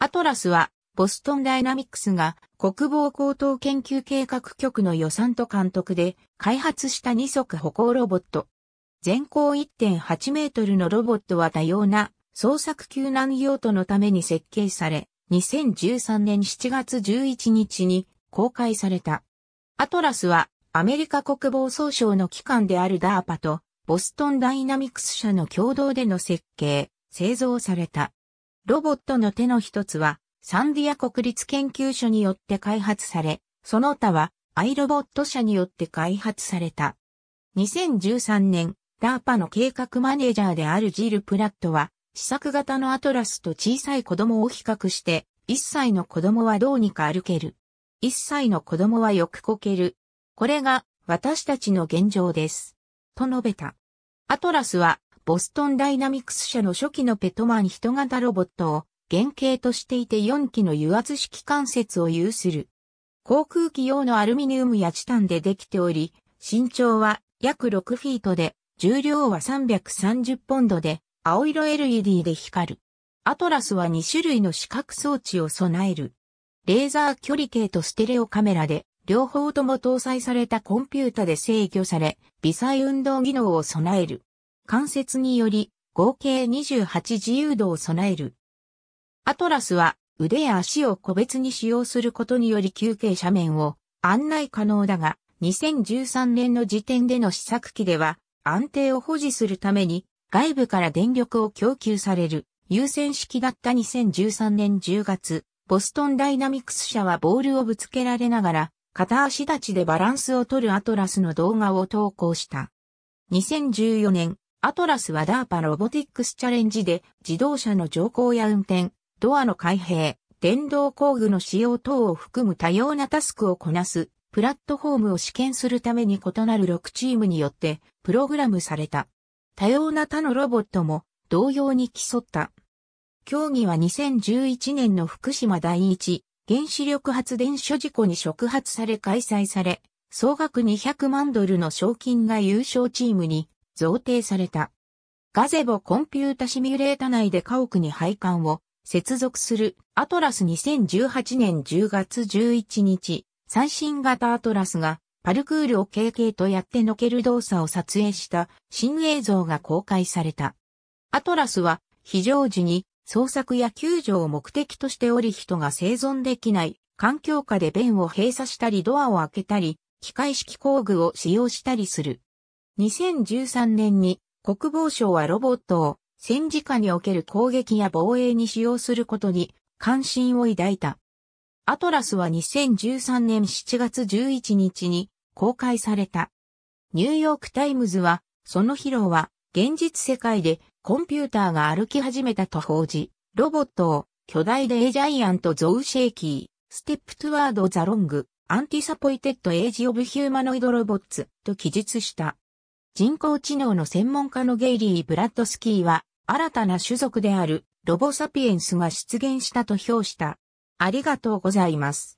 アトラスは、ボストンダイナミクスが国防高等研究計画局の予算と監督で開発した二足歩行ロボット。全高1.8メートルのロボットは多様な捜索救難用途のために設計され、2013年7月11日に公開された。アトラスはアメリカ国防総省の機関であるダーパとボストンダイナミクス社の共同での設計、製造された。ロボットの手の一つは、サンディア国立研究所によって開発され、その他は、アイロボット社によって開発された。2013年、ダーパの計画マネージャーであるジル・プラットは、試作型のアトラスと小さい子供を比較して、1歳の子供はどうにか歩ける。1歳の子供はよくこける。これが私たちの現状です。と述べた。アトラスはボストンダイナミクス社の初期のペトマン人型ロボットを原型としていて4機の油圧式関節を有する。航空機用のアルミニウムやチタンでできており、身長は約6フィートで、重量は330ポンドで、青色 LED で光る。アトラスは2種類の視覚装置を備える。レーザー距離計とステレオカメラで、両方とも搭載されたコンピュータで制御され、微細運動技能を備える。関節により合計28自由度を備える。アトラスは腕や足を個別に使用することにより休憩斜面を案内可能だが、2013年の時点での試作機では安定を保持するために外部から電力を供給される優先式だった2013年10月、ボストンダイナミクス社はボールをぶつけられながら片足立ちでバランスを取るアトラスの動画を投稿した。2014年、アトラスはダーパロボティックスチャレンジで自動車の乗降や運転、ドアの開閉、電動工具の使用等を含む多様なタスクをこなすプラットフォームを試験するために異なる6チームによってプログラムされた。多様な他のロボットも同様に競った。競技は2011年の福島第一原子力発電所事故に触発され開催され、総額200万ドルの賞金が優勝チームに贈呈された。ガゼボコンピュータシミュレータ内で家屋に配管を接続するアトラス2018年10月11日、最新型アトラスがパルクールを KK とやってのける動作を撮影した新映像が公開された。アトラスは非常時に捜索や救助を目的としており人が生存できない環境下で弁を閉鎖したりドアを開けたり機械式工具を使用したりする。2013年に国防省はロボットを戦時下における攻撃や防衛に使用することに関心を抱いた。アトラスは2013年7月11日に公開された。ニューヨークタイムズは、その披露は現実世界でコンピューターが歩き始めたと報じ、ロボットを巨大でエジャイアントゾウシェイキー、ステップトゥワードザロング、アンティサポイテッドエイジオブヒューマノイドロボッツと記述した。人工知能の専門家のゲイリー・ブラッドスキーは、新たな種族であるロボサピエンスが出現したと評した。ありがとうございます。